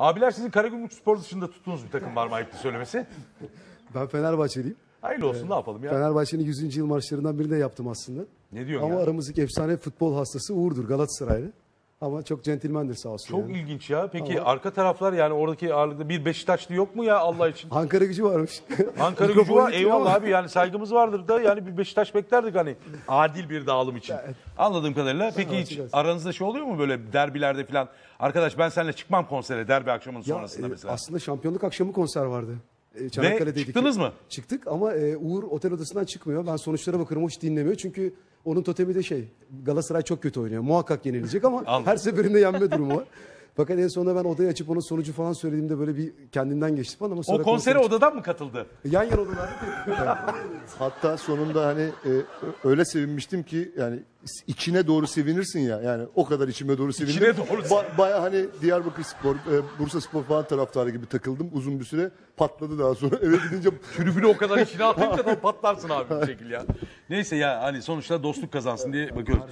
Abiler sizin Karagümrük Spor dışında tuttuğunuz bir takım var mı ayıptı söylemesi? Ben Fenerbahçeliyim. Hayırlı olsun ne yapalım ya. Fenerbahçe'nin 100. yıl marşlarından birini de yaptım aslında. Ne diyorsun Ama ya? aramızdaki efsane futbol hastası Uğur'dur Galatasaraylı. Ama çok centilmendir sağ olsun. Çok yani. ilginç ya. Peki Ama- arka taraflar yani oradaki ağırlıkta bir Beşiktaşlı yok mu ya Allah için? Ankara gücü varmış. Ankara gücü var. Eyvallah abi yani saygımız vardır da yani bir Beşiktaş beklerdik hani adil bir dağılım için. Anladığım kadarıyla. Peki hiç aranızda şey oluyor mu böyle derbilerde falan? Arkadaş ben seninle çıkmam konsere derbi akşamının Ya, sonrasında e, mesela. Aslında şampiyonluk akşamı konser vardı. E, Çanakkale'deydik. çıktınız mı? Çıktık ama e, Uğur otel odasından çıkmıyor. Ben sonuçlara bakıyorum hiç dinlemiyor. Çünkü onun totemi de şey Galatasaray çok kötü oynuyor. Muhakkak yenilecek ama her seferinde yenme durumu var. Fakat en sonunda ben odayı açıp onun sonucu falan söylediğimde böyle bir kendinden geçti falan ama sonra O konsere konserim- odadan mı katıldı? yan yana odalarda Hatta sonunda hani e, öyle sevinmiştim ki yani içine doğru sevinirsin ya. Yani o kadar içime doğru sevindim. İçine doğru Ba- Baya hani Diyarbakır Spor, e, Bursa Spor falan taraftarı gibi takıldım uzun bir süre. Patladı daha sonra. Eve gidince Tribünü o kadar içine atayım ki adam patlarsın abi bir şekilde ya. Neyse ya hani sonuçta dostluk kazansın diye bakıyorum.